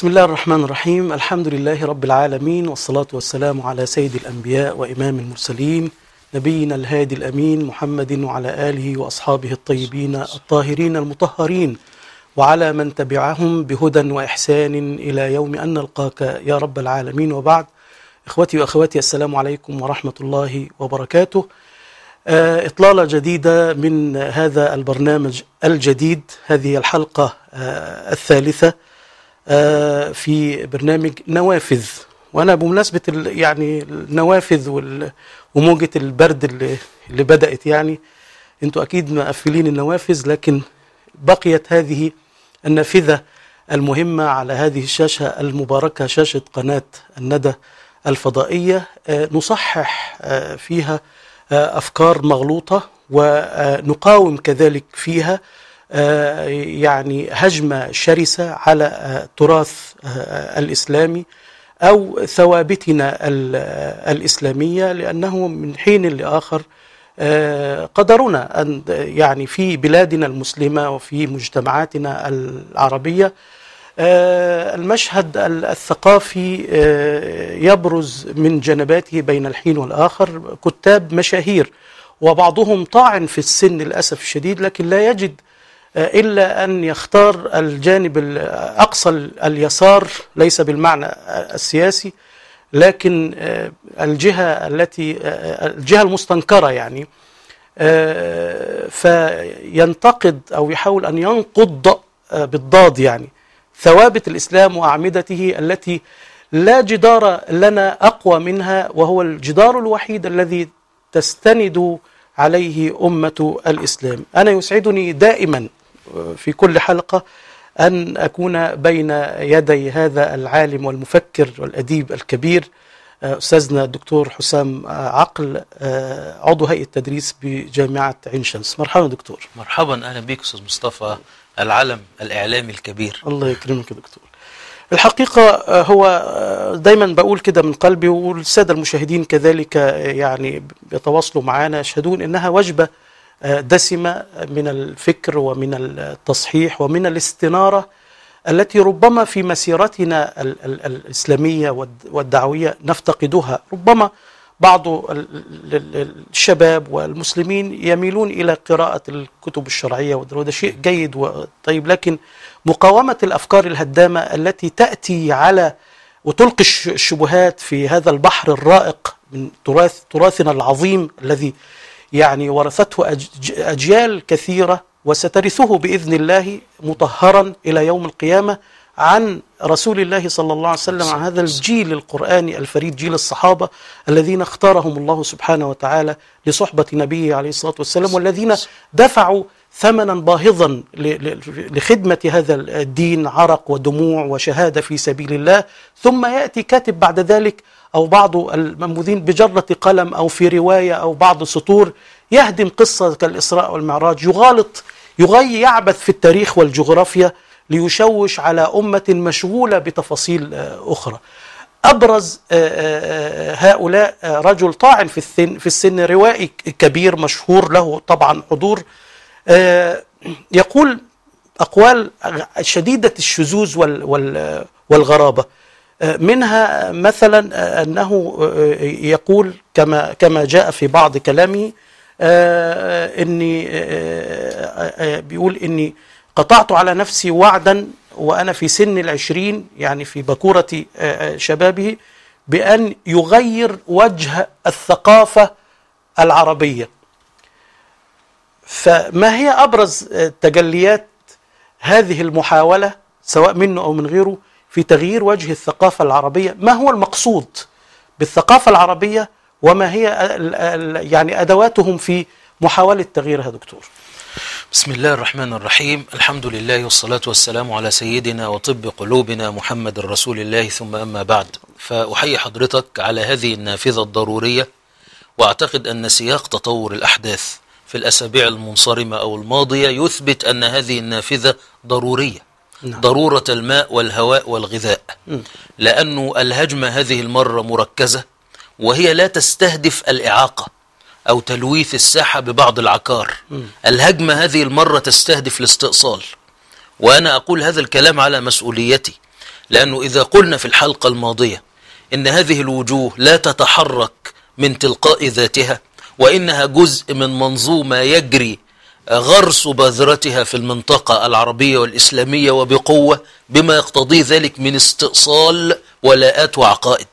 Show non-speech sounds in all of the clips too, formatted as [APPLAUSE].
بسم الله الرحمن الرحيم الحمد لله رب العالمين والصلاة والسلام على سيد الأنبياء وإمام المرسلين نبينا الهادي الأمين محمد وعلى آله وأصحابه الطيبين الطاهرين المطهرين وعلى من تبعهم بهدى وإحسان إلى يوم أن نلقاك يا رب العالمين وبعد إخوتي وأخواتي السلام عليكم ورحمة الله وبركاته إطلالة جديدة من هذا البرنامج الجديد هذه الحلقة uh, الثالثة آه، في برنامج نوافذ وانا بمناسبه يعني النوافذ وموجه البرد اللي, اللي بدات يعني انتوا اكيد مقفلين النوافذ لكن بقيت هذه النافذه المهمه على هذه الشاشه المباركه شاشه قناه الندى الفضائيه آه، نصحح آه، فيها افكار مغلوطه ونقاوم كذلك فيها آه، يعني هجمة شرسة على التراث آه، آه، الإسلامي أو ثوابتنا الإسلامية لأنه من حين لآخر قدرنا أن يعني في بلادنا المسلمة وفي مجتمعاتنا العربية المشهد الثقافي يبرز من جنباته بين الحين والآخر كتاب مشاهير وبعضهم طاعن في السن للأسف الشديد لكن لا يجد آه، إلا أن يختار الجانب أقصى اليسار ليس بالمعنى السياسي لكن آه، الجهة التي آه، الجهة المستنكرة يعني فينتقد أو يحاول أن ينقض بالضاد يعني ثوابت الإسلام وأعمدته التي لا جدار لنا أقوى منها وهو الجدار الوحيد الذي تستند عليه أمة الإسلام أنا يسعدني دائماً في كل حلقة أن أكون بين يدي هذا العالم والمفكر والأديب الكبير آه، أستاذنا الدكتور حسام آه، عقل آه، عضو هيئة تدريس بجامعة عين شمس مرحبا دكتور مرحبا أهلا بك أستاذ مصطفى العلم الإعلامي الكبير الله يكرمك يا دكتور الحقيقة هو دايما بقول كده من قلبي والسادة المشاهدين كذلك يعني يتواصلوا معنا يشهدون إنها وجبة دسمة من الفكر ومن التصحيح ومن الاستنارة التي ربما في مسيرتنا الإسلامية والدعوية نفتقدها ربما بعض الشباب والمسلمين يميلون إلى قراءة الكتب الشرعية وده شيء جيد وطيب لكن مقاومة الأفكار الهدامة التي تأتي على وتلقي الشبهات في هذا البحر الرائق من تراث تراثنا العظيم الذي يعني ورثته أجيال كثيرة وسترثه بإذن الله مطهرا إلى يوم القيامة عن رسول الله صلى الله عليه وسلم عن هذا الجيل القرآني الفريد جيل الصحابة الذين اختارهم الله سبحانه وتعالى لصحبة نبيه عليه الصلاة والسلام والذين دفعوا ثمنا باهظا لخدمة هذا الدين عرق ودموع وشهادة في سبيل الله ثم يأتي كاتب بعد ذلك أو بعض المنبوذين بجرة قلم أو في رواية أو بعض سطور يهدم قصة كالإسراء والمعراج يغالط يغي يعبث في التاريخ والجغرافيا ليشوش على أمة مشغولة بتفاصيل آه، أخرى أبرز آه، آه، هؤلاء رجل طاعن في السن, في السن روائي كبير مشهور له طبعا حضور يقول أقوال شديدة الشذوذ والغرابة منها مثلا انه يقول كما كما جاء في بعض كلامه آه، اني آه، آه، بيقول اني قطعت على نفسي وعدا وانا في سن العشرين يعني في بكوره شبابه بان يغير وجه الثقافه العربيه فما هي ابرز تجليات هذه المحاوله سواء منه او من غيره في تغيير وجه الثقافة العربية ما هو المقصود بالثقافة العربية وما هي يعني أدواتهم في محاولة تغييرها دكتور بسم الله الرحمن الرحيم الحمد لله والصلاة والسلام على سيدنا وطب قلوبنا محمد رسول الله ثم أما بعد فأحيي حضرتك على هذه النافذة الضرورية وأعتقد أن سياق تطور الأحداث في الأسابيع المنصرمة أو الماضية يثبت أن هذه النافذة ضرورية نعم. ضرورة الماء والهواء والغذاء نعم. لأنه الهجمة هذه المرة مركزة وهي لا تستهدف الإعاقة أو تلويث الساحة ببعض العكار نعم. الهجمة هذه المرة تستهدف الاستئصال وأنا أقول هذا الكلام على مسؤوليتي لأنه إذا قلنا في الحلقة الماضية إن هذه الوجوه لا تتحرك من تلقاء ذاتها وإنها جزء من منظومة يجري غرس بذرتها في المنطقة العربية والإسلامية وبقوة بما يقتضيه ذلك من استئصال ولاءات وعقائد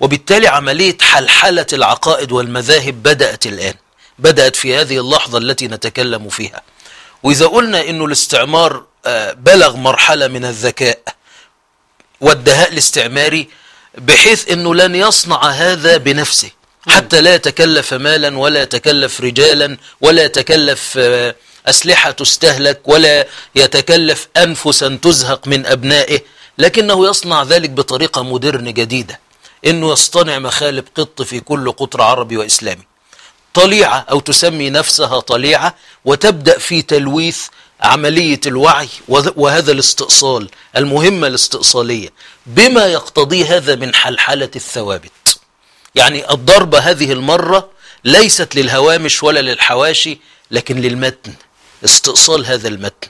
وبالتالي عملية حلحلة العقائد والمذاهب بدأت الآن بدأت في هذه اللحظة التي نتكلم فيها وإذا قلنا أنه الاستعمار آه، بلغ مرحلة من الذكاء والدهاء الاستعماري بحيث أنه لن يصنع هذا بنفسه نعم. حتى لا يتكلف مالا ولا يتكلف رجالا ولا يتكلف آه، أسلحة تستهلك ولا يتكلف أنفسا تزهق من أبنائه لكنه يصنع ذلك بطريقة مدرن جديدة إنه يصطنع مخالب قط في كل قطر عربي وإسلامي طليعة أو تسمي نفسها طليعة وتبدأ في تلويث عملية الوعي وهذا الاستئصال المهمة الاستئصالية بما يقتضي هذا من حلحلة الثوابت يعني الضربة هذه المرة ليست للهوامش ولا للحواشي لكن للمتن استئصال هذا المتن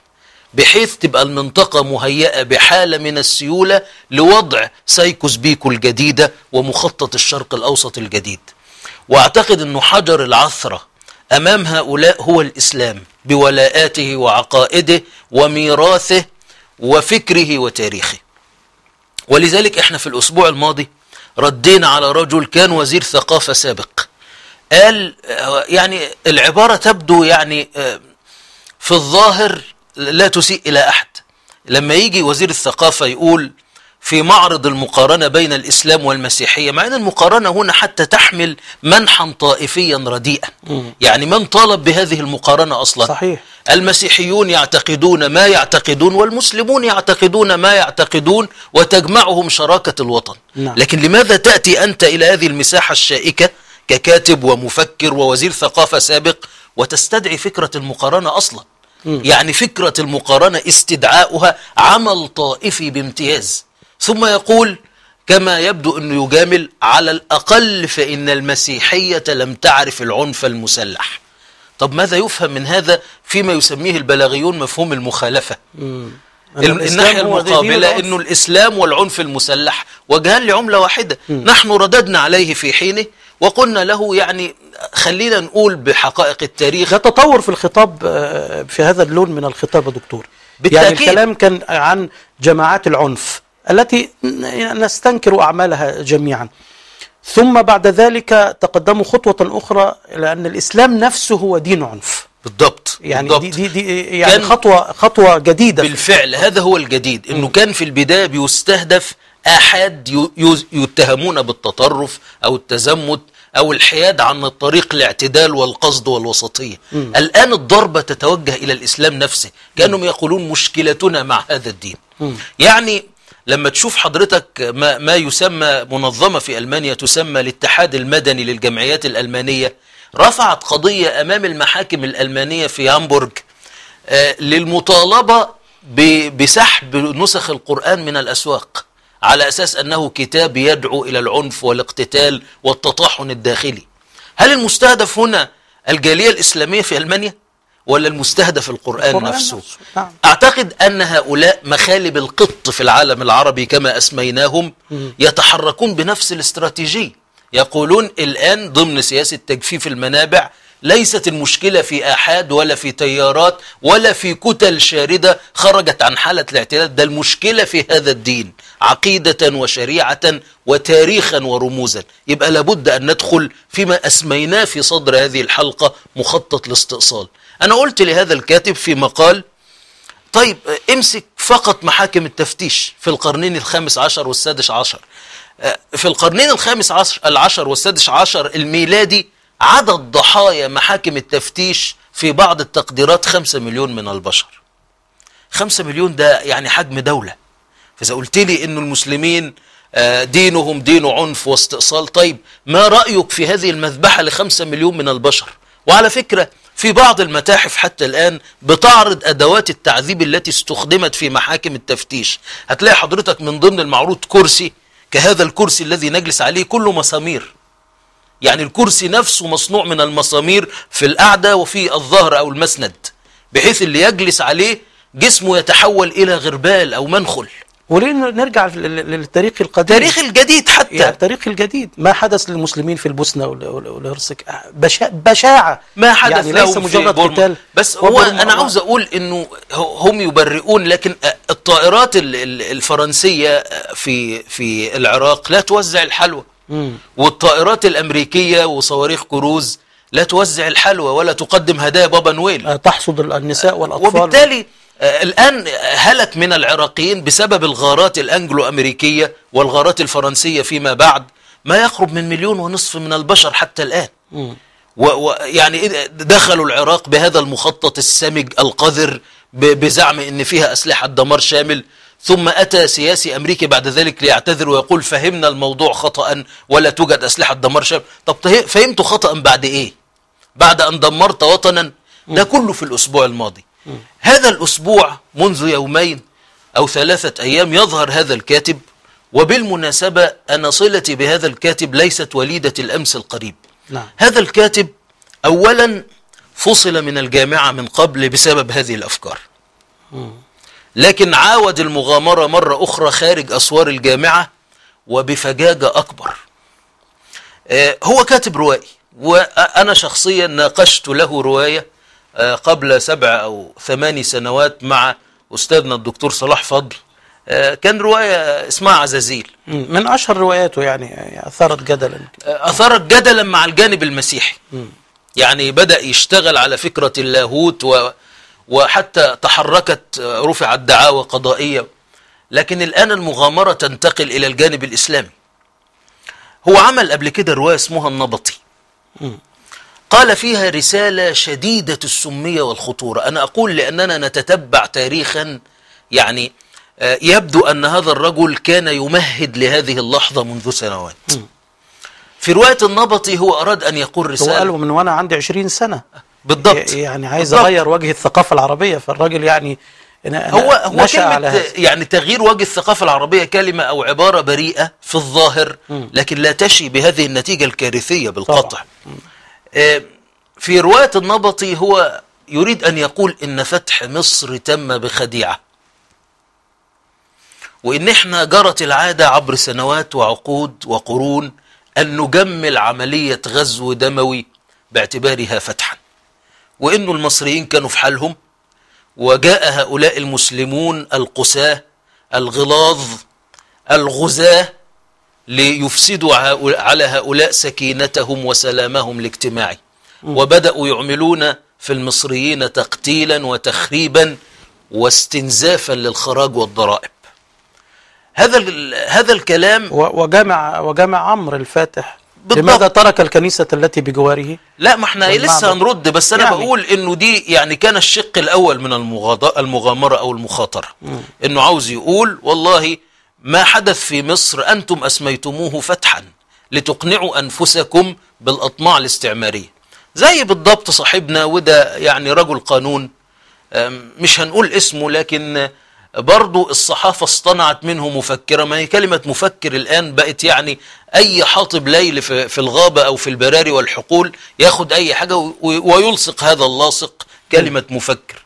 بحيث تبقى المنطقة مهيئة بحالة من السيولة لوضع سايكوس بيكو الجديدة ومخطط الشرق الأوسط الجديد واعتقد أنه حجر العثرة أمام هؤلاء هو الإسلام بولاءاته وعقائده وميراثه وفكره وتاريخه ولذلك احنا في الأسبوع الماضي ردينا على رجل كان وزير ثقافة سابق قال يعني العبارة تبدو يعني آه، في الظاهر لا تسيء إلى أحد لما يجي وزير الثقافة يقول في معرض المقارنة بين الإسلام والمسيحية مع أن المقارنة هنا حتى تحمل منحا طائفيا رديئا يعني من طالب بهذه المقارنة أصلا صحيح. المسيحيون يعتقدون ما يعتقدون والمسلمون يعتقدون ما يعتقدون وتجمعهم شراكة الوطن نعم. لكن لماذا تأتي أنت إلى هذه المساحة الشائكة ككاتب ومفكر ووزير ثقافة سابق وتستدعي فكرة المقارنة أصلا مم. يعني فكرة المقارنة استدعاؤها عمل طائفي بامتياز ثم يقول كما يبدو أنه يجامل على الأقل فإن المسيحية لم تعرف العنف المسلح طب ماذا يفهم من هذا فيما يسميه البلاغيون مفهوم المخالفة مم. الناحية المقابلة أنه الإسلام والعنف المسلح وجهان لعملة واحدة مم. نحن رددنا عليه في حينه وقلنا له يعني خلينا نقول بحقائق التاريخ ده تطور في الخطاب آه، في هذا اللون من الخطاب يا دكتور يعني بالتأكيد. يعني الكلام كان عن جماعات العنف التي نستنكر أعمالها جميعا ثم بعد ذلك تقدموا خطوة أخرى لأن الإسلام نفسه هو دين عنف بالضبط يعني بالضبط. دي, دي, يعني كان خطوة, خطوة جديدة بالفعل هذا هو الجديد أنه كان في البداية بيستهدف أحد يتهمون بالتطرف أو التزمت أو الحياد عن الطريق الاعتدال والقصد والوسطية م. الآن الضربة تتوجه إلى الإسلام نفسه كأنهم يقولون مشكلتنا مع هذا الدين م. يعني لما تشوف حضرتك ما, ما يسمى منظمة في ألمانيا تسمى الاتحاد المدني للجمعيات الألمانية رفعت قضية أمام المحاكم الألمانية في هامبورغ آه، للمطالبة بسحب نسخ القرآن من الأسواق على أساس أنه كتاب يدعو إلى العنف والاقتتال والتطاحن الداخلي هل المستهدف هنا الجالية الإسلامية في ألمانيا؟ ولا المستهدف القرآن, القرآن نفسه, نعم. أعتقد أن هؤلاء مخالب القط في العالم العربي كما أسميناهم يتحركون بنفس الاستراتيجية يقولون الآن ضمن سياسة تجفيف المنابع ليست المشكلة في أحد ولا في تيارات ولا في كتل شاردة خرجت عن حالة الاعتداد ده المشكلة في هذا الدين عقيدة وشريعة وتاريخا ورموزا يبقى لابد أن ندخل فيما أسميناه في صدر هذه الحلقة مخطط الاستئصال أنا قلت لهذا الكاتب في مقال طيب امسك فقط محاكم التفتيش في القرنين الخامس عشر والسادس عشر آه، في القرنين الخامس عشر, العشر والسادس عشر الميلادي عدد ضحايا محاكم التفتيش في بعض التقديرات خمسة مليون من البشر خمسة مليون ده يعني حجم دولة فإذا قلت لي أن المسلمين آه، دينهم دين عنف واستئصال طيب ما رأيك في هذه المذبحة لخمسة مليون من البشر وعلى فكرة في بعض المتاحف حتى الآن بتعرض أدوات التعذيب التي استخدمت في محاكم التفتيش هتلاقي حضرتك من ضمن المعروض كرسي كهذا الكرسي الذي نجلس عليه كله مسامير يعني الكرسي نفسه مصنوع من المسامير في القعدة وفي الظهر أو المسند بحيث اللي يجلس عليه جسمه يتحول إلى غربال أو منخل وليه نرجع للتاريخ القديم التاريخ الجديد حتى يعني التاريخ الجديد ما حدث للمسلمين في البوسنه والهرسك آه، بشا بشاعه ما حدث يعني ليس مجرد قتال بس هو انا عاوز اقول انه هم يبرئون لكن الطائرات الفرنسيه آه، في في العراق لا توزع الحلوى والطائرات الامريكيه وصواريخ كروز لا توزع الحلوى ولا تقدم هدايا بابا نويل آه، تحصد النساء والاطفال وبالتالي آه، الآن هلك من العراقيين بسبب الغارات الأنجلو أمريكية والغارات الفرنسية فيما بعد ما يقرب من مليون ونصف من البشر حتى الآن ويعني دخلوا العراق بهذا المخطط السمج القذر بزعم ان فيها اسلحه دمار شامل ثم اتى سياسي امريكي بعد ذلك ليعتذر ويقول فهمنا الموضوع خطا ولا توجد اسلحه دمار شامل طب فهمت خطا بعد ايه بعد ان دمرت وطنا ده كله في الاسبوع الماضي هذا الأسبوع منذ يومين أو ثلاثة أيام يظهر هذا الكاتب وبالمناسبة أنا صلتي بهذا الكاتب ليست وليدة الأمس القريب نعم. هذا الكاتب أولا فصل من الجامعة من قبل بسبب هذه الأفكار م. لكن عاود المغامرة مرة أخرى خارج أسوار الجامعة وبفجاجة أكبر آه، هو كاتب روائي وأنا شخصيا ناقشت له رواية آه، قبل سبع أو ثماني سنوات مع أستاذنا الدكتور صلاح فضل آه، كان رواية اسمها عزازيل من أشهر رواياته يعني, يعني أثارت جدلا آه، أثارت جدلا مع الجانب المسيحي يعني بدأ يشتغل على فكرة اللاهوت و وحتى تحركت رفعت دعاوى قضائية لكن الآن المغامرة تنتقل إلى الجانب الإسلامي هو عمل قبل كده رواية اسمها النبطي قال فيها رسالة شديدة السمية والخطورة أنا أقول لأننا نتتبع تاريخا يعني آه، يبدو أن هذا الرجل كان يمهد لهذه اللحظة منذ سنوات في رواية النبطي هو أراد أن يقول رسالة هو قاله من وأنا عندي عشرين سنة بالضبط يعني عايز بالضبط. أغير وجه الثقافة العربية فالراجل يعني أنا هو هو كلمة يعني تغيير وجه الثقافة العربية كلمة أو عبارة بريئة في الظاهر لكن لا تشي بهذه النتيجة الكارثية بالقطع طبعا. في رواية النبطي هو يريد أن يقول إن فتح مصر تم بخديعة وإن إحنا جرت العادة عبر سنوات وعقود وقرون أن نجمل عملية غزو دموي باعتبارها فتحا وإن المصريين كانوا في حالهم وجاء هؤلاء المسلمون القساة الغلاظ الغزاة ليفسدوا على هؤلاء سكينتهم وسلامهم الاجتماعي وبدأوا يعملون في المصريين تقتيلا وتخريبا واستنزافا للخراج والضرائب هذا هذا الكلام وجمع وجمع عمرو الفاتح بالضبط. لماذا ترك الكنيسة التي بجواره؟ لا ما احنا لسه هنرد بس انا يعني. بقول انه دي يعني كان الشق الاول من المغامرة او المخاطرة انه عاوز يقول والله ما حدث في مصر أنتم أسميتموه فتحا لتقنعوا أنفسكم بالأطماع الاستعمارية زي بالضبط صاحبنا وده يعني رجل قانون مش هنقول اسمه لكن برضو الصحافة اصطنعت منه مفكرة ما هي كلمة مفكر الآن بقت يعني أي حاطب ليل في الغابة أو في البراري والحقول ياخد أي حاجة ويلصق هذا اللاصق كلمة مفكر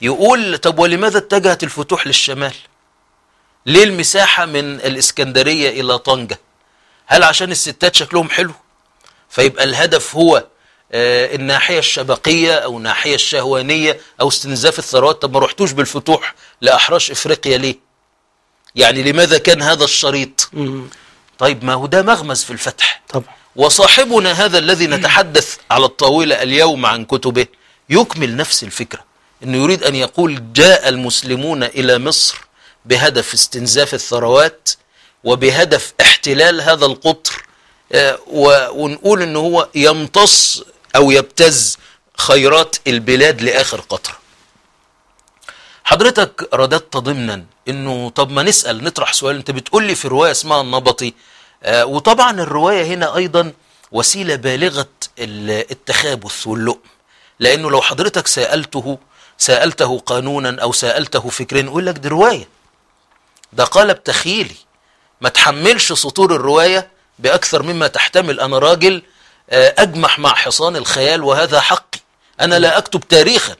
يقول طب ولماذا اتجهت الفتوح للشمال ليه المساحة من الإسكندرية إلى طنجة هل عشان الستات شكلهم حلو فيبقى الهدف هو آه، الناحية الشبقية أو الناحية الشهوانية أو استنزاف الثروات طب ما رحتوش بالفتوح لأحراش إفريقيا ليه يعني لماذا كان هذا الشريط طيب ما هو ده مغمز في الفتح طبعا وصاحبنا هذا [CLEARS THROAT] الذي نتحدث على الطاولة اليوم عن كتبه يكمل نفس الفكرة أنه يريد أن يقول جاء المسلمون إلى مصر بهدف استنزاف الثروات وبهدف احتلال هذا القطر آه، ونقول ان هو يمتص او يبتز خيرات البلاد لاخر قطره حضرتك رددت ضمنا انه طب ما نسال نطرح سؤال انت بتقول لي في روايه اسمها النبطي آه، وطبعا الروايه هنا ايضا وسيله بالغه التخابث واللؤم لانه لو حضرتك سالته سالته قانونا او سالته فكرين يقول لك دي روايه ده قالب تخيلي ما تحملش سطور الرواية بأكثر مما تحتمل أنا راجل آه، أجمح مع حصان الخيال وهذا حقي أنا لا أكتب تاريخا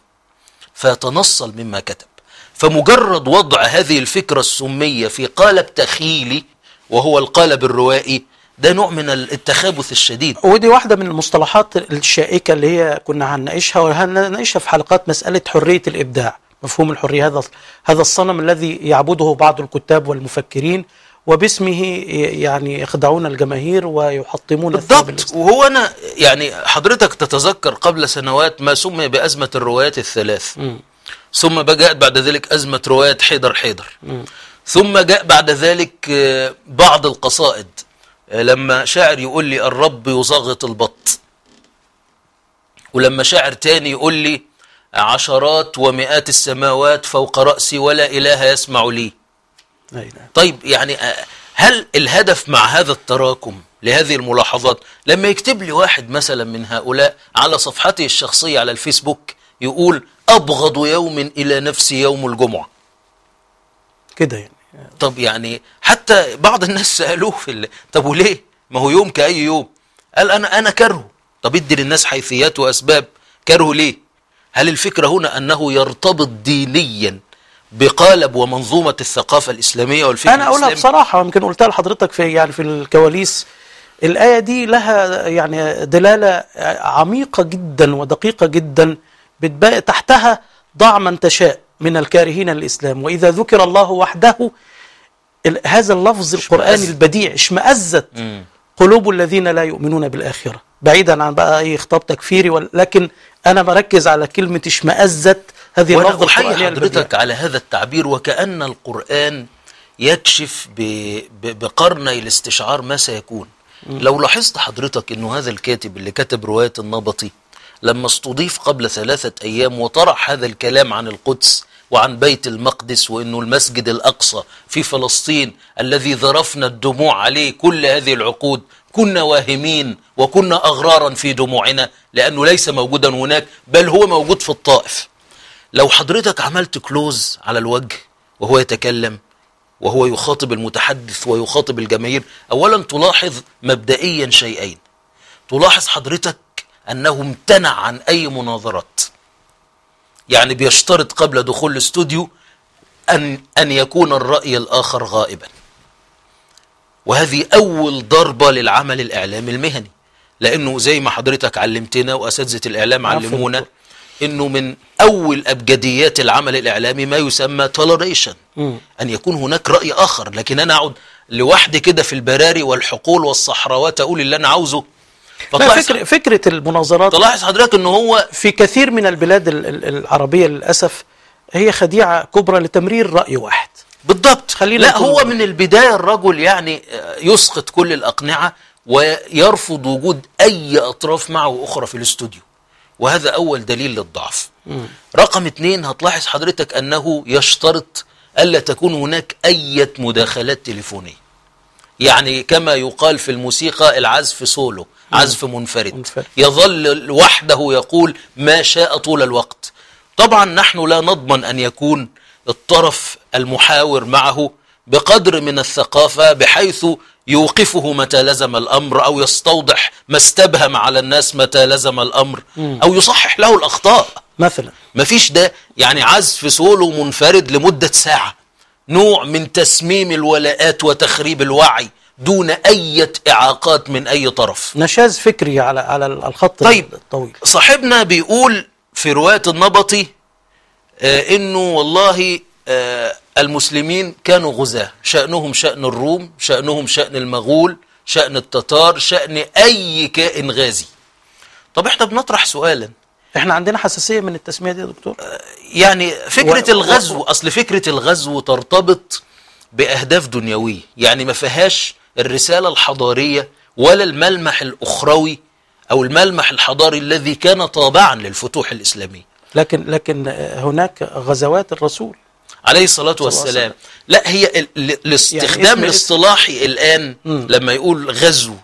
فيتنصل مما كتب فمجرد وضع هذه الفكرة السمية في قالب تخيلي وهو القالب الروائي ده نوع من التخابث الشديد ودي واحدة من المصطلحات الشائكة اللي هي كنا هنناقشها وهنناقشها في حلقات مسألة حرية الإبداع مفهوم الحرية هذا هذا الصنم الذي يعبده بعض الكتاب والمفكرين وباسمه يعني يخدعون الجماهير ويحطمون بالضبط وهو أنا يعني حضرتك تتذكر قبل سنوات ما سمي بأزمة الروايات الثلاث م. ثم جاءت بعد ذلك أزمة رواية حيدر حيدر م. ثم جاء بعد ذلك آه، بعض القصائد آه، لما شاعر يقول لي الرب يزغط البط ولما شاعر تاني يقول لي عشرات ومئات السماوات فوق رأسي ولا إله يسمع لي نعم. طيب يعني آه، هل الهدف مع هذا التراكم لهذه الملاحظات لما يكتب لي واحد مثلا من هؤلاء على صفحته الشخصية على الفيسبوك يقول أبغض يوم إلى نفسي يوم الجمعة كده يعني طب يعني حتى بعض الناس سألوه في ال... طب وليه ما هو يوم كأي يوم قال أنا أنا كره طب ادي للناس حيثيات وأسباب كره ليه هل الفكرة هنا أنه يرتبط دينيا بقالب ومنظومة الثقافة الإسلامية والفكر أنا أقولها بصراحة يمكن قلتها لحضرتك في يعني في الكواليس الآية دي لها يعني دلالة عميقة جدا ودقيقة جدا بتبقى تحتها ضع من تشاء من الكارهين الإسلام وإذا ذكر الله وحده هذا اللفظ القرآني البديع اشمأزت قلوب الذين لا يؤمنون بالآخرة بعيدا عن بقى أي خطاب تكفيري ولكن أنا بركز على كلمة اشمأزة هذه وأنا أحيي حضرتك على هذا التعبير وكأن القرآن يكشف بقرني الاستشعار ما سيكون م. لو لاحظت حضرتك أنه هذا الكاتب اللي كتب رواية النبطي لما استضيف قبل ثلاثة أيام وطرح هذا الكلام عن القدس وعن بيت المقدس وأنه المسجد الأقصى في فلسطين الذي ذرفنا الدموع عليه كل هذه العقود كنا واهمين وكنا أغرارا في دموعنا لأنه ليس موجودا هناك بل هو موجود في الطائف لو حضرتك عملت كلوز على الوجه وهو يتكلم وهو يخاطب المتحدث ويخاطب الجماهير أولا تلاحظ مبدئيا شيئين تلاحظ حضرتك أنه امتنع عن أي مناظرات يعني بيشترط قبل دخول الاستوديو أن, أن يكون الرأي الآخر غائبا وهذه أول ضربة للعمل الإعلامي المهني لأنه زي ما حضرتك علمتنا وأساتذة الإعلام علمونا أنه من أول أبجديات العمل الإعلامي ما يسمى توليريشن أن يكون هناك رأي آخر لكن أنا أقعد لوحدي كده في البراري والحقول والصحراوات أقول اللي أنا عاوزه فكرة, فكرة المناظرات تلاحظ حضرتك ان هو في كثير من البلاد العربية للأسف هي خديعة كبرى لتمرير رأي واحد بالضبط خلينا لا هو من البداية الرجل يعني آه، يسقط كل الأقنعة ويرفض وجود أي أطراف معه أخرى في الاستوديو وهذا أول دليل للضعف م. رقم اثنين هتلاحظ حضرتك أنه يشترط ألا تكون هناك أي مداخلات تليفونية يعني كما يقال في الموسيقى العزف سولو نعم. عزف منفرد, منفرد. يظل وحده يقول ما شاء طول الوقت طبعا نحن لا نضمن أن يكون الطرف المحاور معه بقدر من الثقافة بحيث يوقفه متى لزم الأمر أو يستوضح ما استبهم على الناس متى لزم الأمر أو يصحح له الأخطاء مثلا مفيش ده يعني عزف سولو منفرد لمدة ساعة نوع من تسميم الولاءات وتخريب الوعي دون أي إعاقات من أي طرف نشاز فكري على على الخط طيب الطويل صاحبنا بيقول في رواية النبطي آه إنه والله آه المسلمين كانوا غزاة شأنهم شأن الروم شأنهم شأن المغول شأن التتار شأن أي كائن غازي طب احنا بنطرح سؤالا احنا عندنا حساسية من التسمية دي يا دكتور آه يعني فكرة و... الغزو أصل فكرة الغزو ترتبط بأهداف دنيوية يعني ما فيهاش الرسالة الحضارية ولا الملمح الأخروي أو الملمح الحضاري الذي كان طابعا للفتوح الإسلامي لكن لكن هناك غزوات الرسول عليه الصلاة والسلام لا هي الاستخدام يعني الاصطلاحي الآن لما يقول غزو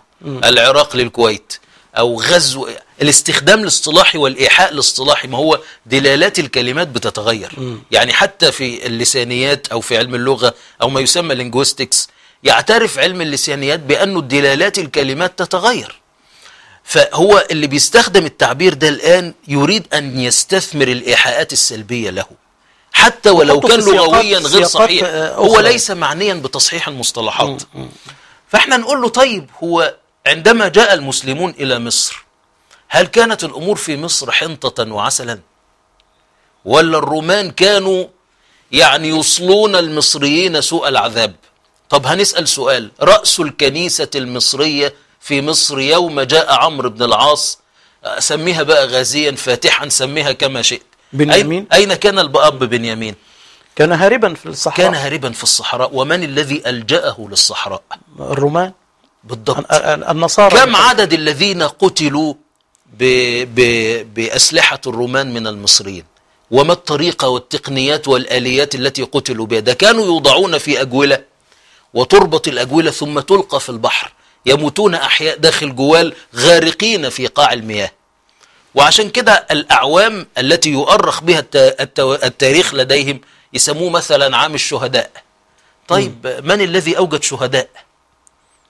العراق للكويت أو غزو الاستخدام الاصطلاحي والإيحاء الاصطلاحي ما هو دلالات الكلمات بتتغير يعني حتى في اللسانيات أو في علم اللغة أو ما يسمى لينجويستكس يعترف علم اللسانيات بأنه الدلالات الكلمات تتغير فهو اللي بيستخدم التعبير ده الآن يريد أن يستثمر الإيحاءات السلبية له حتى ولو كان لغويا غير صحيح هو ليس معنيا بتصحيح المصطلحات فاحنا نقول له طيب هو عندما جاء المسلمون إلى مصر هل كانت الأمور في مصر حنطة وعسلا ولا الرومان كانوا يعني يصلون المصريين سوء العذاب طب هنسأل سؤال رأس الكنيسة المصرية في مصر يوم جاء عمرو بن العاص سميها بقى غازيا فاتحا سميها كما شئت بنيامين أين كان الأب بنيامين كان هاربا في الصحراء كان هاربا في الصحراء ومن الذي ألجأه للصحراء الرومان بالضبط النصارى كم عدد الذين قتلوا ب... ب... بأسلحة الرومان من المصريين وما الطريقة والتقنيات والآليات التي قتلوا بها ده كانوا يوضعون في أجولة وتربط الأجولة ثم تلقى في البحر يموتون أحياء داخل جوال غارقين في قاع المياه وعشان كده الأعوام التي يؤرخ بها التاريخ لديهم يسموه مثلا عام الشهداء طيب من الذي أوجد شهداء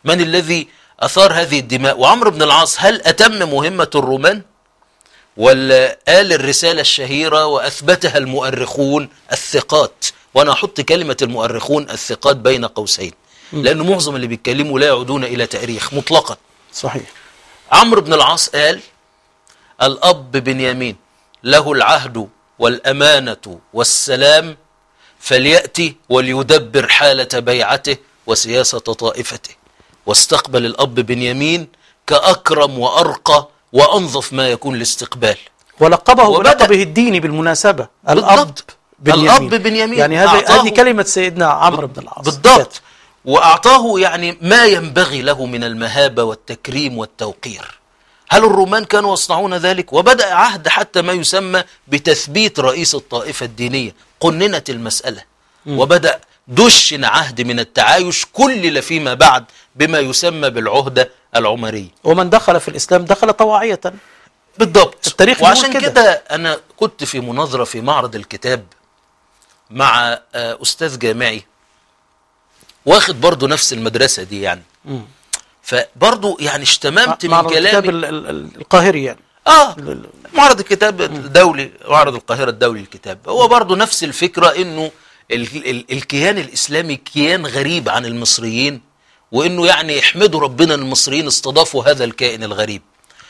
من الذي أثار هذه الدماء وعمرو بن العاص هل أتم مهمة الرومان ولا قال الرسالة الشهيرة وأثبتها المؤرخون الثقات وأنا أحط كلمة المؤرخون الثقات بين قوسين لأنه معظم اللي بيتكلموا لا يعودون إلى تاريخ مطلقا صحيح عمرو بن العاص قال الأب بنيامين له العهد والأمانة والسلام فليأتي وليدبر حالة بيعته وسياسة طائفته واستقبل الأب بنيامين كأكرم وأرقى وأنظف ما يكون الاستقبال ولقبه بلقبه الديني بالمناسبة الأب بنيامين الأب بنيامين يعني هذه هذه كلمة سيدنا عمرو بن العاص بالضبط وأعطاه يعني ما ينبغي له من المهابة والتكريم والتوقير هل الرومان كانوا يصنعون ذلك؟ وبدأ عهد حتى ما يسمى بتثبيت رئيس الطائفة الدينية قننت المسألة م. وبدأ دشن عهد من التعايش كلل فيما بعد بما يسمى بالعهدة العمرية ومن دخل في الإسلام دخل طواعية بالضبط التاريخ وعشان كده. كده أنا كنت في مناظرة في معرض الكتاب مع آه، استاذ جامعي واخد برضه نفس المدرسه دي يعني فبرضه يعني اشتممت من كلامي الكتاب القاهري يعني اه معرض الكتاب الدولي معرض القاهره الدولي للكتاب هو برضه نفس الفكره انه الكيان الاسلامي كيان غريب عن المصريين وانه يعني يحمدوا ربنا المصريين استضافوا هذا الكائن الغريب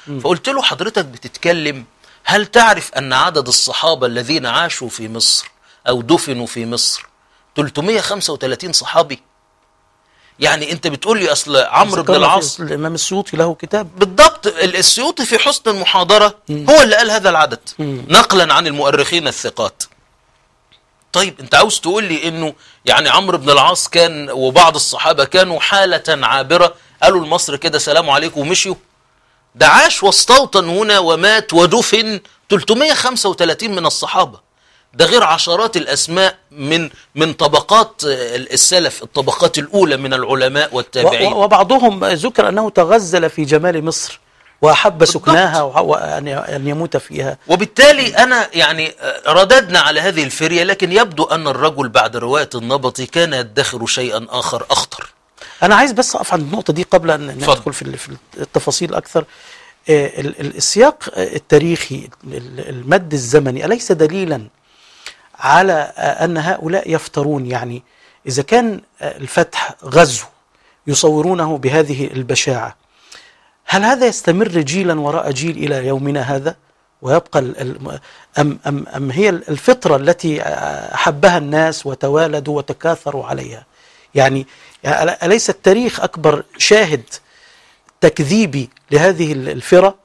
م. فقلت له حضرتك بتتكلم هل تعرف ان عدد الصحابه الذين عاشوا في مصر أو دفنوا في مصر 335 صحابي يعني انت بتقول لي اصل عمرو بن العاص الامام السيوطي له كتاب بالضبط السيوطي في حسن المحاضره مم. هو اللي قال هذا العدد مم. نقلا عن المؤرخين الثقات طيب انت عاوز تقول لي انه يعني عمرو بن العاص كان وبعض الصحابه كانوا حاله عابره قالوا لمصر كده سلام عليكم ومشيوا ده عاش واستوطن هنا ومات ودفن 335 من الصحابه ده غير عشرات الأسماء من من طبقات آه، السلف الطبقات الأولى من العلماء والتابعين وبعضهم ذكر أنه تغزل في جمال مصر وأحب سكناها وأن يموت فيها وبالتالي أنا يعني آه، رددنا على هذه الفرية لكن يبدو أن الرجل بعد رواية النبطي كان يدخر شيئا آخر أخطر أنا عايز بس أقف عند النقطة دي قبل أن ندخل في التفاصيل أكثر آه، السياق التاريخي المد الزمني أليس دليلا على أن هؤلاء يفترون يعني إذا كان الفتح غزو يصورونه بهذه البشاعة هل هذا يستمر جيلا وراء جيل إلى يومنا هذا ويبقى أم, أم, أم هي الفطرة التي أحبها الناس وتوالدوا وتكاثروا عليها يعني أليس التاريخ أكبر شاهد تكذيبي لهذه الفرق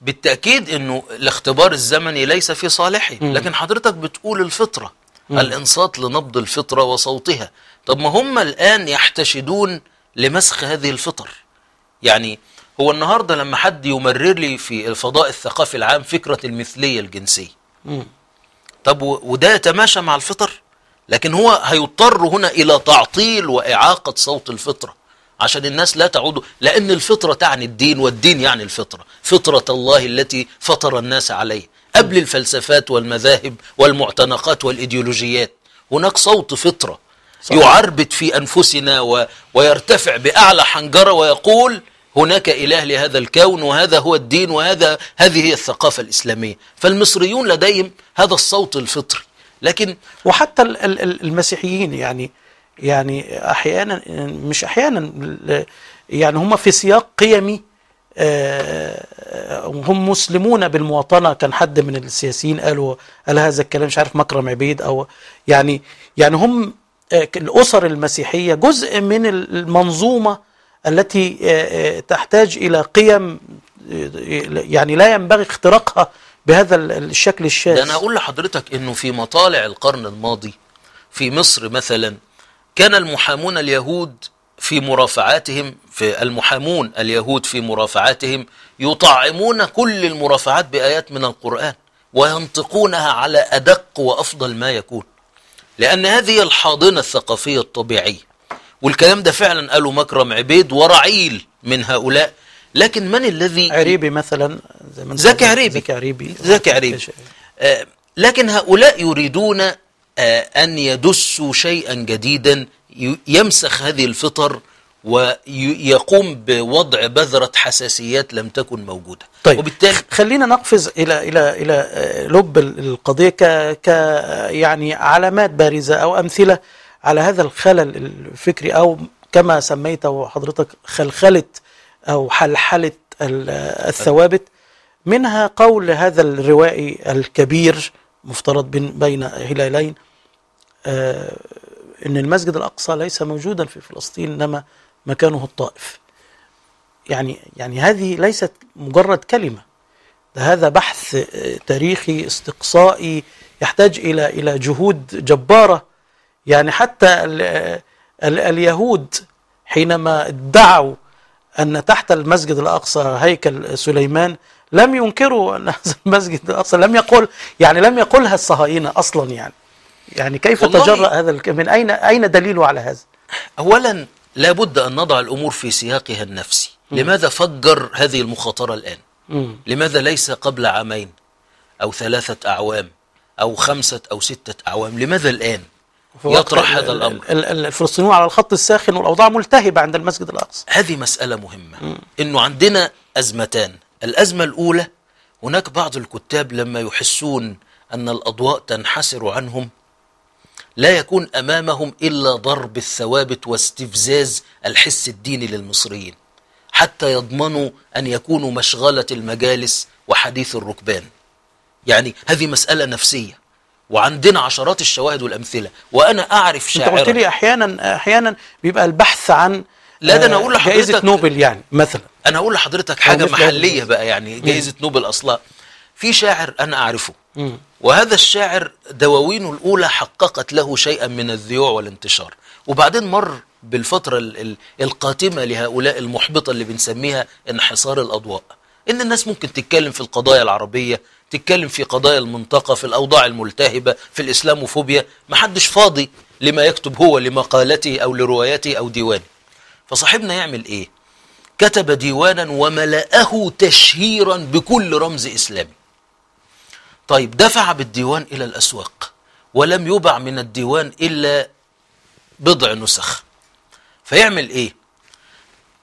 بالتأكيد أنه الاختبار الزمني ليس في صالحي لكن حضرتك بتقول الفطرة الإنصات لنبض الفطرة وصوتها طب ما هم الآن يحتشدون لمسخ هذه الفطر يعني هو النهاردة لما حد يمرر لي في الفضاء الثقافي العام فكرة المثلية الجنسية طب وده يتماشى مع الفطر لكن هو هيضطر هنا إلى تعطيل وإعاقة صوت الفطرة عشان الناس لا تعود لأن الفطرة تعني الدين والدين يعني الفطرة فطرة الله التي فطر الناس عليه قبل الفلسفات والمذاهب والمعتنقات والإيديولوجيات هناك صوت فطرة صحيح. يعربد في أنفسنا و... ويرتفع بأعلى حنجرة ويقول هناك إله لهذا الكون وهذا هو الدين وهذا هذه هي الثقافة الإسلامية فالمصريون لديهم هذا الصوت الفطري لكن وحتى المسيحيين يعني يعني احيانا مش احيانا يعني هم في سياق قيمي آه، هم مسلمون بالمواطنة كان حد من السياسيين قالوا قال هذا الكلام مش عارف مكرم عبيد أو يعني يعني هم آه، الأسر المسيحية جزء من المنظومة التي آه، تحتاج إلى قيم يعني لا ينبغي اختراقها بهذا الشكل الشاذ ده أنا أقول لحضرتك إنه في مطالع القرن الماضي في مصر مثلا كان المحامون اليهود في مرافعاتهم في المحامون اليهود في مرافعاتهم يطعمون كل المرافعات بآيات من القرآن وينطقونها على أدق وأفضل ما يكون لأن هذه الحاضنة الثقافية الطبيعية والكلام ده فعلا قاله مكرم عبيد ورعيل من هؤلاء لكن من الذي عريبي مثلا زكي عريبي زكي عريبي زكي عريبي آه، لكن هؤلاء يريدون آه، أن يدسوا شيئا جديدا يمسخ هذه الفطر ويقوم بوضع بذرة حساسيات لم تكن موجودة طيب وبالتالي خلينا نقفز إلى إلى إلى آه، لب القضية ك ك يعني علامات بارزة أو أمثلة على هذا الخلل الفكري أو كما سميته حضرتك خلخلة أو حلحلة الثوابت منها قول هذا الروائي الكبير مفترض بين هلالين آه، أن المسجد الأقصى ليس موجودا في فلسطين إنما مكانه الطائف يعني يعني هذه ليست مجرد كلمة ده هذا بحث آه، تاريخي استقصائي يحتاج إلى إلى جهود جبارة يعني حتى الـ ال اليهود حينما ادعوا أن تحت المسجد الأقصى هيكل سليمان لم ينكروا أن هذا المسجد أصلا لم يقل يعني لم يقلها الصهاينة أصلا يعني يعني كيف تجرأ هذا من أين أين دليله على هذا؟ أولا لابد أن نضع الأمور في سياقها النفسي م. لماذا فجر هذه المخاطرة الآن؟ م. لماذا ليس قبل عامين أو ثلاثة أعوام أو خمسة أو ستة أعوام لماذا الآن؟ يطرح هذا الأمر الفلسطينيون على الخط الساخن والأوضاع ملتهبة عند المسجد الأقصى هذه مسألة مهمة م. أنه عندنا أزمتان الأزمة الأولى هناك بعض الكتاب لما يحسون أن الأضواء تنحسر عنهم لا يكون أمامهم إلا ضرب الثوابت واستفزاز الحس الديني للمصريين حتى يضمنوا أن يكونوا مشغلة المجالس وحديث الركبان يعني هذه مسألة نفسية وعندنا عشرات الشواهد والأمثلة وأنا أعرف شاعر أنت قلت لي أحيانا أحيانا بيبقى البحث عن لا ده أنا آه، أقول لحضرتك جائزة نوبل يعني مثلا انا اقول لحضرتك حاجه محليه بقى يعني جائزه نوبل اصلا في شاعر انا اعرفه وهذا الشاعر دواوينه الاولى حققت له شيئا من الذيوع والانتشار وبعدين مر بالفتره القاتمه لهؤلاء المحبطه اللي بنسميها انحصار الاضواء ان الناس ممكن تتكلم في القضايا العربيه تتكلم في قضايا المنطقه في الاوضاع الملتهبه في الاسلاموفوبيا محدش فاضي لما يكتب هو لمقالته او لروايته او ديوانه فصاحبنا يعمل ايه كتب ديوانا وملأه تشهيرا بكل رمز إسلامي طيب دفع بالديوان إلى الأسواق ولم يبع من الديوان إلا بضع نسخ فيعمل إيه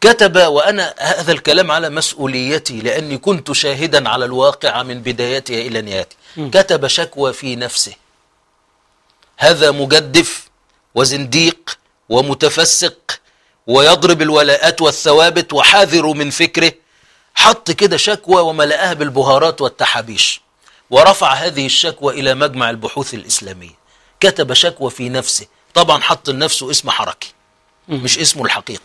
كتب وأنا هذا الكلام على مسؤوليتي لأني كنت شاهدا على الواقع من بدايتها إلى نهايتها كتب شكوى في نفسه هذا مجدف وزنديق ومتفسق ويضرب الولاءات والثوابت وحاذروا من فكره حط كده شكوى وملأها بالبهارات والتحابيش ورفع هذه الشكوى إلى مجمع البحوث الإسلامية كتب شكوى في نفسه طبعا حط لنفسه اسم حركي مش اسمه الحقيقي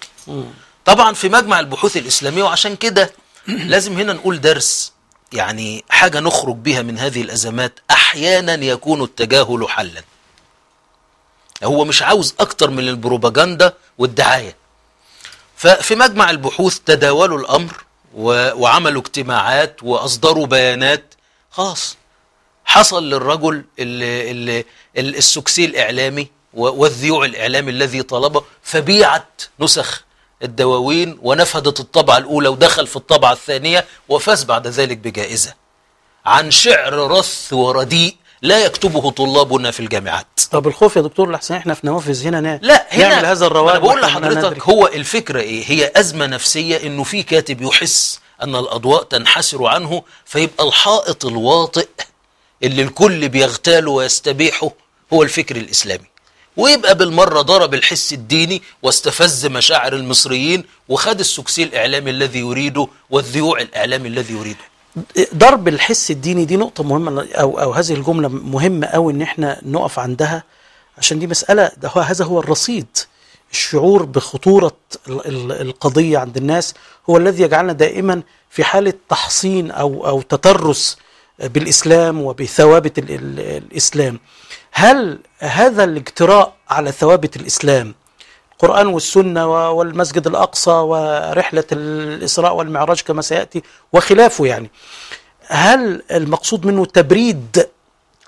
طبعا في مجمع البحوث الإسلامية وعشان كده لازم هنا نقول درس يعني حاجة نخرج بها من هذه الأزمات أحيانا يكون التجاهل حلا هو مش عاوز أكتر من البروباجندا والدعاية ففي مجمع البحوث تداولوا الأمر وعملوا اجتماعات وأصدروا بيانات خلاص حصل للرجل اللي اللي السكسي الإعلامي والذيوع الإعلامي الذي طلبه فبيعت نسخ الدواوين ونفدت الطبعة الأولى ودخل في الطبعة الثانية وفاز بعد ذلك بجائزة عن شعر رث ورديء لا يكتبه طلابنا في الجامعات طب الخوف يا دكتور لحسن احنا في نوافذ هنا نا. لا هنا نعمل هذا الرواد بقول لحضرتك هو الفكره ايه هي ازمه نفسيه انه في كاتب يحس ان الاضواء تنحسر عنه فيبقى الحائط الواطئ اللي الكل بيغتاله ويستبيحه هو الفكر الاسلامي ويبقى بالمرة ضرب الحس الديني واستفز مشاعر المصريين وخد السكسي الإعلامي الذي يريده والذيوع الإعلامي الذي يريده ضرب الحس الديني دي نقطة مهمة أو أو هذه الجملة مهمة أوي إن إحنا نقف عندها عشان دي مسألة ده هو هذا هو الرصيد الشعور بخطورة القضية عند الناس هو الذي يجعلنا دائما في حالة تحصين أو أو تترس بالإسلام وبثوابت الإسلام هل هذا الاجتراء على ثوابت الإسلام القرآن والسنة والمسجد الأقصى ورحلة الإسراء والمعراج كما سيأتي وخلافه يعني هل المقصود منه تبريد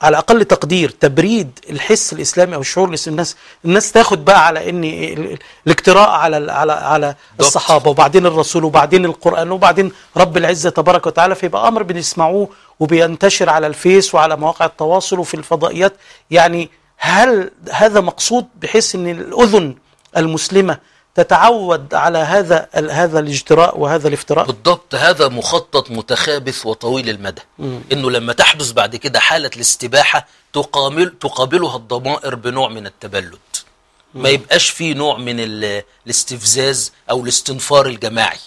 على اقل تقدير تبريد الحس الاسلامي او الشعور الاسلامي الناس الناس تاخد بقى على ان الاقتراء على على على الصحابه وبعدين الرسول وبعدين القران وبعدين رب العزه تبارك وتعالى فيبقى امر بنسمعوه وبينتشر على الفيس وعلى مواقع التواصل وفي الفضائيات يعني هل هذا مقصود بحيث ان الاذن المسلمة تتعود على هذا هذا الاجتراء وهذا الافتراء بالضبط هذا مخطط متخابث وطويل المدى مم. انه لما تحدث بعد كده حاله الاستباحه تقامل تقابلها الضمائر بنوع من التبلد مم. ما يبقاش في نوع من الاستفزاز او الاستنفار الجماعي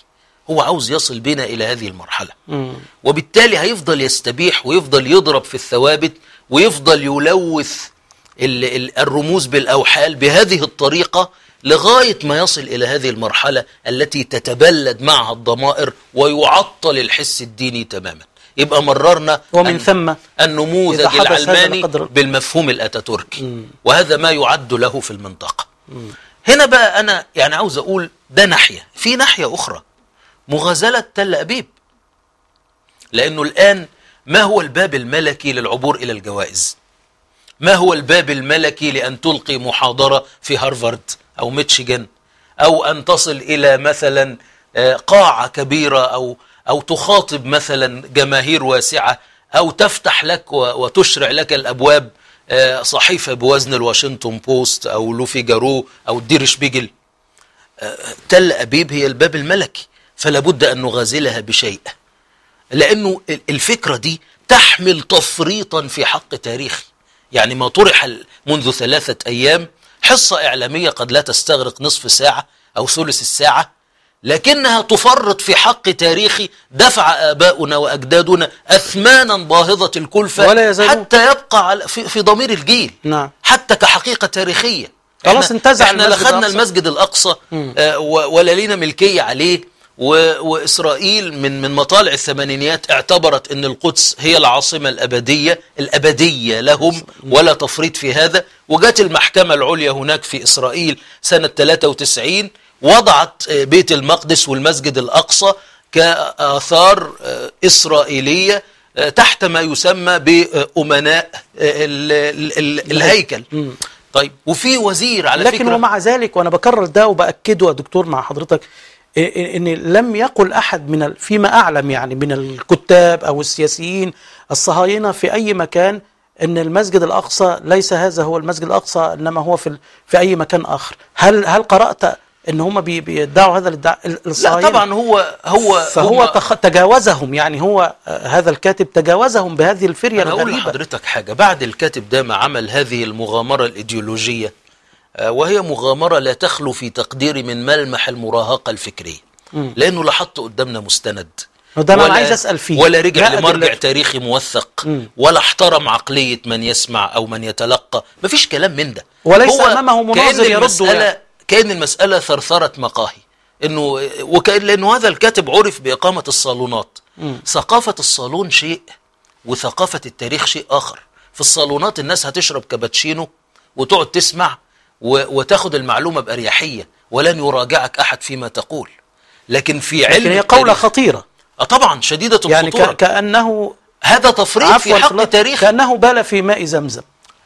هو عاوز يصل بنا الى هذه المرحله مم. وبالتالي هيفضل يستبيح ويفضل يضرب في الثوابت ويفضل يلوث الرموز بالاوحال بهذه الطريقه لغاية ما يصل إلى هذه المرحلة التي تتبلد معها الضمائر ويعطل الحس الديني تماما يبقى مررنا ومن ثم النموذج العلماني بالمفهوم الأتاتوركي مم. وهذا ما يعد له في المنطقة مم. هنا بقى أنا يعني عاوز أقول ده ناحية في ناحية أخرى مغازلة تل أبيب لأنه الآن ما هو الباب الملكي للعبور إلى الجوائز ما هو الباب الملكي لأن تلقي محاضرة في هارفارد أو ميتشيجن أو أن تصل إلى مثلا آه، قاعة كبيرة أو أو تخاطب مثلا جماهير واسعة أو تفتح لك وتشرع لك الأبواب آه، صحيفة بوزن الواشنطن بوست أو لوفي جارو أو الدير شبيجل آه، تل أبيب هي الباب الملكي فلا بد أن نغازلها بشيء لأنه الفكرة دي تحمل تفريطا في حق تاريخي يعني ما طرح منذ ثلاثة أيام حصة إعلامية قد لا تستغرق نصف ساعة أو ثلث الساعة لكنها تفرط في حق تاريخي دفع آباؤنا وأجدادنا أثمانا باهظة الكلفة ولا يزالون. حتى يبقى على في, ضمير الجيل نعم. حتى كحقيقة تاريخية خلاص انتزع احنا لخدنا المسجد الأقصى, المسجد الأقصى آه، ولا لينا ملكية عليه وإسرائيل من من مطالع الثمانينيات اعتبرت أن القدس هي العاصمة الأبدية الأبدية لهم ولا تفريط في هذا وجات المحكمة العليا هناك في إسرائيل سنة 93 وضعت بيت المقدس والمسجد الأقصى كآثار إسرائيلية تحت ما يسمى بأمناء الهيكل طيب وفي وزير على لكن فكرة لكن ومع ذلك وأنا بكرر ده وبأكده يا دكتور مع حضرتك ان لم يقل احد من فيما اعلم يعني من الكتاب او السياسيين الصهاينه في اي مكان ان المسجد الاقصى ليس هذا هو المسجد الاقصى انما هو في في اي مكان اخر هل هل قرات ان هم بيدعوا هذا الادعاء لا طبعا هو هو فهو تجاوزهم يعني هو آه، هذا الكاتب تجاوزهم بهذه الفريه أنا الغريبه اقول لحضرتك حاجه بعد الكاتب ده ما عمل هذه المغامره الايديولوجيه آه، وهي مغامرة لا تخلو في تقديري من ملمح المراهقة الفكرية لأنه لاحظت قدامنا مستند ده أنا ولا عايز أسأل فيه ولا رجع لمرجع تاريخي موثق مم. ولا احترم عقلية من يسمع أو من يتلقى مفيش كلام من ده وليس أمامه مناظر كأن المسألة, يعني. كأن المسألة ثرثرة مقاهي انه وكان لانه هذا الكاتب عرف باقامه الصالونات م. ثقافه الصالون شيء وثقافه التاريخ شيء اخر في الصالونات الناس هتشرب كابتشينو وتقعد تسمع وتاخد المعلومة بأريحية ولن يراجعك أحد فيما تقول لكن في علم لكن هي قولة خطيرة آه طبعا شديدة يعني الخطورة يعني كأنه هذا تفريط في حق التاريخ كأنه بال في ماء زمزم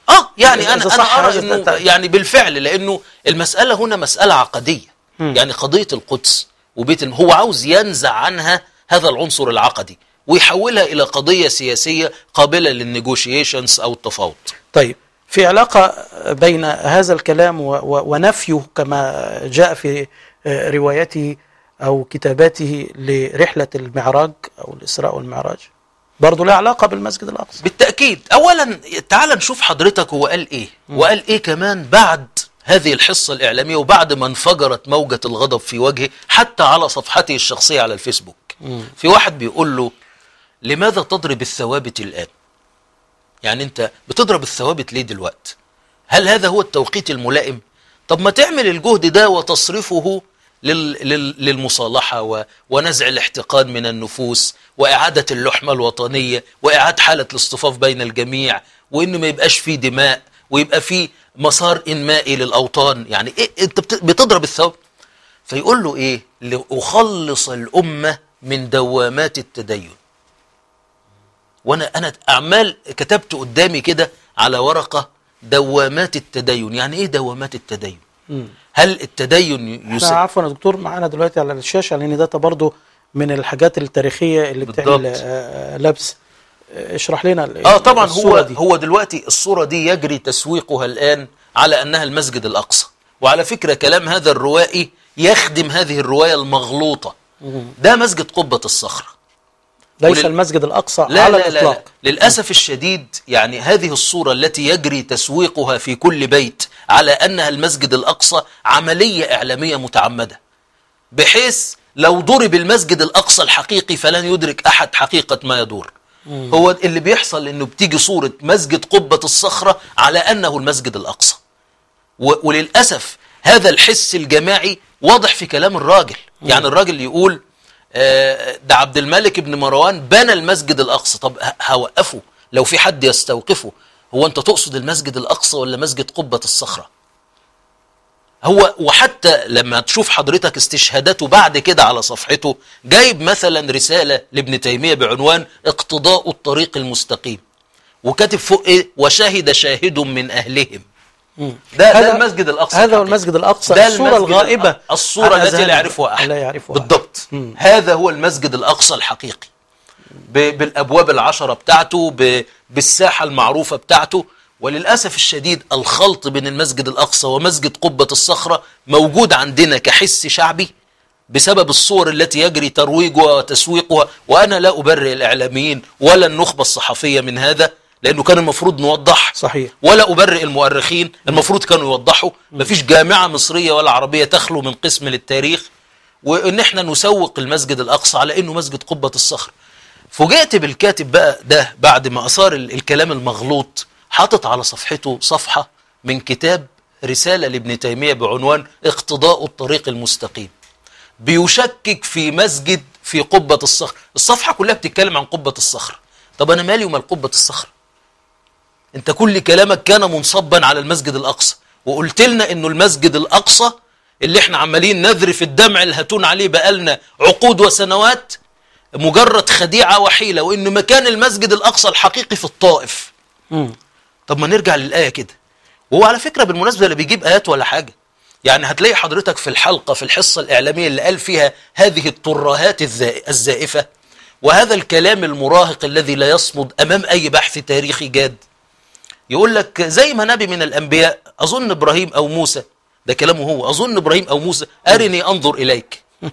اه يعني انا انا ارى انه يعني بالفعل لانه المساله هنا مساله عقديه م. يعني قضيه القدس وبيت الم... هو عاوز ينزع عنها هذا العنصر العقدي ويحولها الى قضيه سياسيه قابله للنيجوشيشنز او التفاوض طيب في علاقة بين هذا الكلام ونفيه كما جاء في آه، روايته أو كتاباته لرحلة المعراج أو الإسراء والمعراج برضه لها علاقة بالمسجد الأقصى بالتأكيد أولا تعال نشوف حضرتك هو قال إيه وقال إيه كمان بعد هذه الحصة الإعلامية وبعد ما انفجرت موجة الغضب في وجهه حتى على صفحته الشخصية على الفيسبوك في واحد بيقول له لماذا تضرب الثوابت الآن يعني انت بتضرب الثوابت ليه دلوقتي هل هذا هو التوقيت الملائم طب ما تعمل الجهد ده وتصرفه للمصالحة ونزع الاحتقان من النفوس وإعادة اللحمة الوطنية وإعادة حالة الاصطفاف بين الجميع وإنه ما يبقاش فيه دماء ويبقى فيه مسار إنمائي للأوطان يعني إيه أنت بتضرب الثوب فيقول له إيه لأخلص الأمة من دوامات التدين وانا انا اعمال كتبت قدامي كده على ورقه دوامات التدين يعني ايه دوامات التدين هل التدين يسمى عفوا يا دكتور معانا دلوقتي على الشاشه لان ده برضه من الحاجات التاريخيه اللي بتعمل لبس آه، آه، آه، اشرح لنا اه طبعا هو دي. هو دلوقتي الصوره دي يجري تسويقها الان على انها المسجد الاقصى وعلى فكره كلام هذا الروائي يخدم هذه الروايه المغلوطه ده مسجد قبه الصخره ليس المسجد الأقصى لا على لا الإطلاق لا لا. للأسف الشديد يعني هذه الصورة التي يجري تسويقها في كل بيت على أنها المسجد الأقصى عملية إعلامية متعمدة بحيث لو ضرب المسجد الأقصى الحقيقي فلن يدرك أحد حقيقة ما يدور مم. هو اللي بيحصل انه بتيجي صورة مسجد قبة الصخرة على انه المسجد الاقصى وللأسف هذا الحس الجماعي واضح في كلام الراجل مم. يعني الراجل يقول آه، ده عبد الملك بن مروان بنى المسجد الأقصى طب هوقفه لو في حد يستوقفه هو أنت تقصد المسجد الأقصى ولا مسجد قبة الصخرة هو وحتى لما تشوف حضرتك استشهاداته بعد كده على صفحته جايب مثلا رسالة لابن تيمية بعنوان اقتضاء الطريق المستقيم وكاتب فوق ايه وشهد شاهد من أهلهم ده, ده المسجد الأقصى هذا هو المسجد الأقصى ده الصورة الغائبة الصورة أه، التي لا يعرفها أحد لا يعرفها بالضبط مم. هذا هو المسجد الأقصى الحقيقي بالأبواب العشرة بتاعته بالساحة المعروفة بتاعته وللأسف الشديد الخلط بين المسجد الأقصى ومسجد قبة الصخرة موجود عندنا كحس شعبي بسبب الصور التي يجري ترويجها وتسويقها وأنا لا أبرئ الإعلاميين ولا النخبة الصحفية من هذا لانه كان المفروض نوضح صحيح ولا ابرئ المؤرخين المفروض كانوا يوضحوا مفيش جامعه مصريه ولا عربيه تخلو من قسم للتاريخ وان احنا نسوق المسجد الاقصى على انه مسجد قبه الصخر فوجئت بالكاتب بقى ده بعد ما اثار الكلام المغلوط حاطط على صفحته صفحه من كتاب رساله لابن تيميه بعنوان اقتضاء الطريق المستقيم بيشكك في مسجد في قبه الصخر الصفحه كلها بتتكلم عن قبه الصخر طب انا مالي ومال قبه الصخر انت كل كلامك كان منصبا على المسجد الأقصى وقلت لنا انه المسجد الأقصى اللي احنا عمالين نذرف الدمع اللي هتون عليه بقالنا عقود وسنوات مجرد خديعة وحيلة وإن مكان المسجد الأقصى الحقيقي في الطائف مم. طب ما نرجع للآية كده وهو على فكرة بالمناسبة لا بيجيب آيات ولا حاجة يعني هتلاقي حضرتك في الحلقة في الحصة الإعلامية اللي قال فيها هذه الطرهات الزائفة وهذا الكلام المراهق الذي لا يصمد أمام أي بحث تاريخي جاد يقول لك زي ما نبي من الأنبياء أظن إبراهيم أو موسى ده كلامه هو أظن إبراهيم أو موسى أرني أنظر إليك [LAUGHS]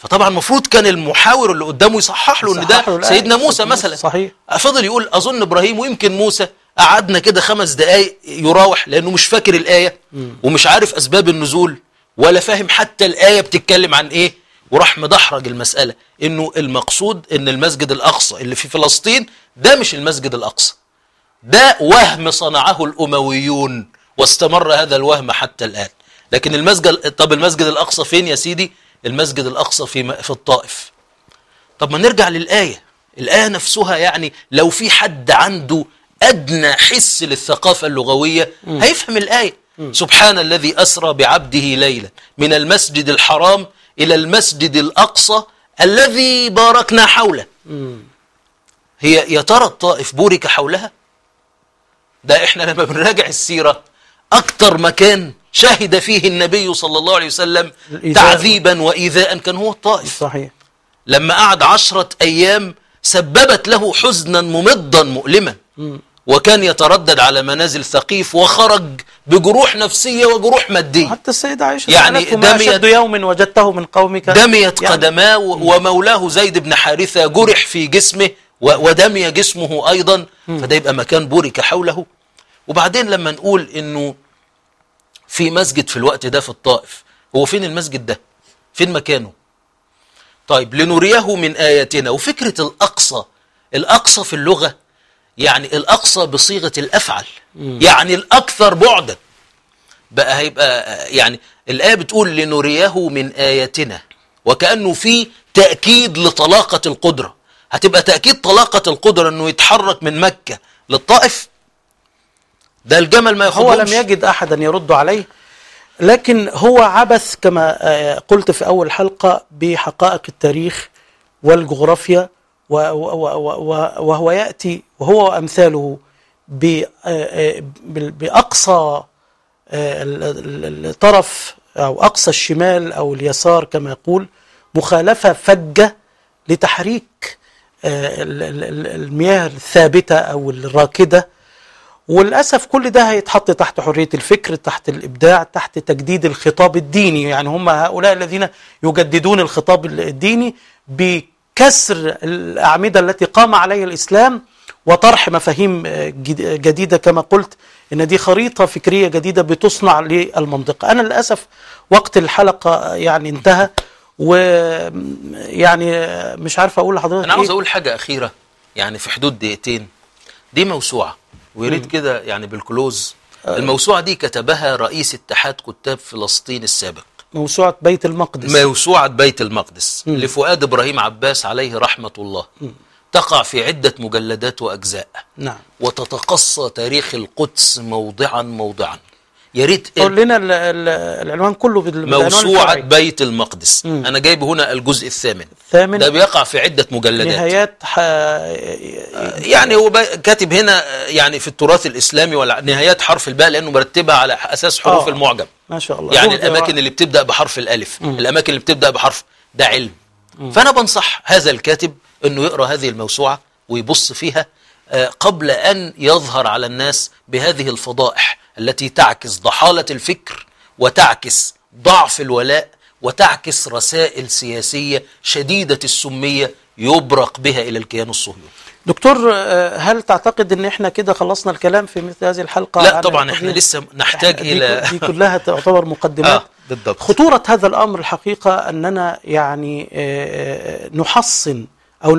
فطبعا المفروض كان المحاور اللي قدامه يصحح له ان ده سيدنا موسى مثلا صحيح فضل يقول اظن ابراهيم ويمكن موسى قعدنا كده خمس دقايق يراوح لانه مش فاكر الايه ومش عارف اسباب النزول ولا فاهم حتى الايه بتتكلم عن ايه وراح مدحرج المساله انه المقصود ان المسجد الاقصى اللي في فلسطين ده مش المسجد الاقصى ده وهم صنعه الأمويون واستمر هذا الوهم حتى الآن لكن المسجد طب المسجد الأقصى فين يا سيدي المسجد الأقصى في في الطائف طب ما نرجع للآية الآية نفسها يعني لو في حد عنده أدنى حس للثقافة اللغوية هيفهم الآية سبحان الذي أسرى بعبده ليلا من المسجد الحرام إلى المسجد الأقصى الذي باركنا حوله هي يا ترى الطائف بورك حولها ده احنا لما بنراجع السيرة أكتر مكان شهد فيه النبي صلى الله عليه وسلم تعذيبا وإيذاء كان هو الطائف صحيح لما قعد عشرة أيام سببت له حزنا ممضا مؤلما وكان يتردد على منازل ثقيف وخرج بجروح نفسية وجروح مادية حتى السيدة عائشة يعني دميت يوم وجدته من قومك دميت يعني قدماه ومولاه زيد بن حارثة جرح في جسمه ودمي جسمه أيضا فده يبقى مكان بورك حوله وبعدين لما نقول إنه في مسجد في الوقت ده في الطائف هو فين المسجد ده فين مكانه طيب لنريه من آياتنا وفكرة الأقصى الأقصى في اللغة يعني الأقصى بصيغة الأفعل يعني الأكثر بعدا بقى هيبقى يعني الآية بتقول لنريه من آياتنا وكأنه في تأكيد لطلاقة القدرة هتبقى تأكيد طلاقة القدرة انه يتحرك من مكة للطائف ده الجمل ما ياخدهمش هو لم يجد احدا يرد عليه لكن هو عبث كما آه، قلت في اول حلقة بحقائق التاريخ والجغرافيا وهو يأتي وهو وأمثاله آه، آه، بأقصى الطرف أو أقصى الشمال أو اليسار كما يقول مخالفة فجة لتحريك آه، المياه الثابتة أو الراكدة وللأسف كل ده هيتحط تحت حرية الفكر تحت الإبداع تحت تجديد الخطاب الديني يعني هم هؤلاء الذين يجددون الخطاب الديني بكسر الأعمدة التي قام عليها الإسلام وطرح مفاهيم آه، جديدة كما قلت إن دي خريطة فكرية جديدة بتصنع للمنطقة أنا للأسف وقت الحلقة يعني انتهى ويعني مش عارف اقول لحضرتك انا عاوز إيه. اقول حاجه اخيره يعني في حدود دقيقتين دي موسوعه ويا ريت كده يعني بالكلوز آه. الموسوعه دي كتبها رئيس اتحاد كتاب فلسطين السابق موسوعة بيت المقدس موسوعة بيت المقدس مم. لفؤاد إبراهيم عباس عليه رحمة الله مم. تقع في عدة مجلدات وأجزاء نعم. وتتقصى تاريخ القدس موضعا موضعا يا ريت قول لنا العنوان كله موسوعة بيت المقدس مم. أنا جايب هنا الجزء الثامن الثامن ده بيقع في عدة مجلدات نهايات ح... يعني هو كاتب هنا يعني في التراث الإسلامي ولا نهايات حرف الباء لأنه مرتبها على أساس حروف آه. المعجم ما شاء الله يعني الأماكن اللي بتبدأ بحرف الألف مم. الأماكن اللي بتبدأ بحرف ده علم مم. فأنا بنصح هذا الكاتب أنه يقرأ هذه الموسوعة ويبص فيها آه، قبل أن يظهر على الناس بهذه الفضائح التي تعكس ضحالة الفكر وتعكس ضعف الولاء وتعكس رسائل سياسية شديدة السمية يبرق بها إلى الكيان الصهيوني دكتور آه، هل تعتقد ان احنا كده خلصنا الكلام في مثل هذه الحلقه لا طبعا احنا لسه نحتاج دي الى دي كلها تعتبر مقدمات [LAUGHS] آه بالضبط خطوره هذا الامر الحقيقه اننا يعني آه، آه، نحصن او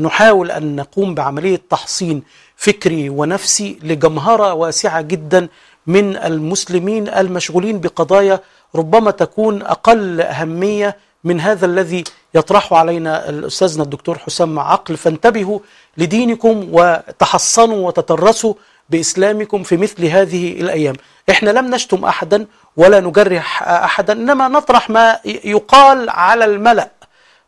نحاول ان نقوم بعمليه تحصين فكري ونفسي لجمهرة واسعة جدا من المسلمين المشغولين بقضايا ربما تكون أقل أهمية من هذا الذي يطرحه علينا الأستاذنا الدكتور حسام عقل فانتبهوا لدينكم وتحصنوا وتترسوا بإسلامكم في مثل هذه الأيام إحنا لم نشتم أحدا ولا نجرح أحدا إنما نطرح ما يقال على الملأ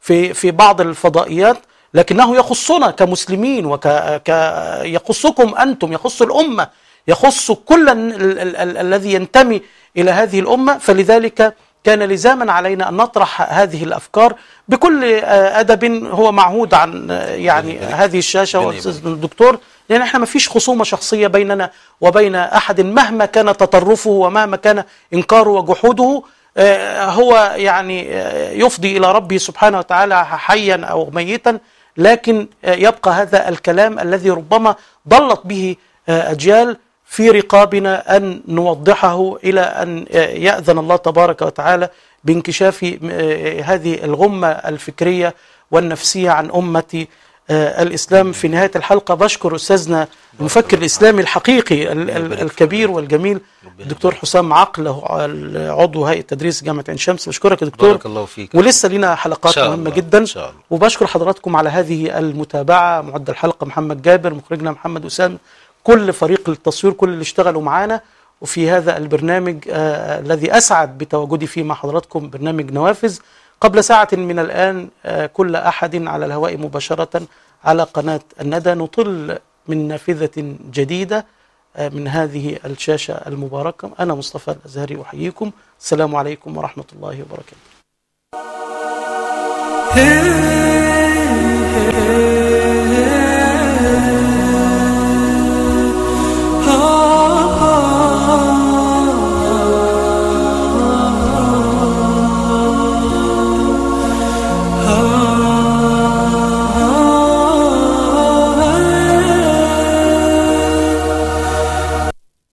في, في بعض الفضائيات لكنه يخصنا كمسلمين وك ك... يخصكم أنتم يخص الأمة يخص كل ال... ال... ال... الذي ينتمي إلى هذه الأمة فلذلك كان لزاما علينا أن نطرح هذه الأفكار بكل آه، أدب هو معهود عن آه، يعني هذه الشاشة الدكتور لأن احنا ما فيش خصومة شخصية بيننا وبين أحد مهما كان تطرفه ومهما كان إنكاره وجحوده آه، هو يعني يفضي إلى ربه سبحانه وتعالى حيا أو ميتا لكن آه، يبقى هذا الكلام الذي ربما ضلت به آه، أجيال في رقابنا أن نوضحه إلى أن آه، يأذن الله تبارك وتعالى بانكشاف هذه الغمة الفكرية والنفسية عن أمة آه، الإسلام في نهاية الحلقة بشكر أستاذنا المفكر الإسلامي الحقيقي الكبير والجميل الدكتور حسام عقل عضو هيئة تدريس جامعة عين شمس بشكرك يا دكتور بارك الله فيك ولسه لنا حلقات مهمة الله. جدا إن شاء الله. وبشكر حضراتكم على هذه المتابعة معد الحلقة محمد جابر مخرجنا محمد أسامة كل فريق التصوير كل اللي اشتغلوا معانا وفي هذا البرنامج آه الذي أسعد بتواجدي فيه مع حضراتكم برنامج نوافذ قبل ساعة من الآن آه، كل أحد على الهواء مباشرة على قناة الندى نطل من نافذة جديدة آه، من هذه الشاشة المباركة أنا مصطفى الأزهري أحييكم السلام عليكم ورحمة الله وبركاته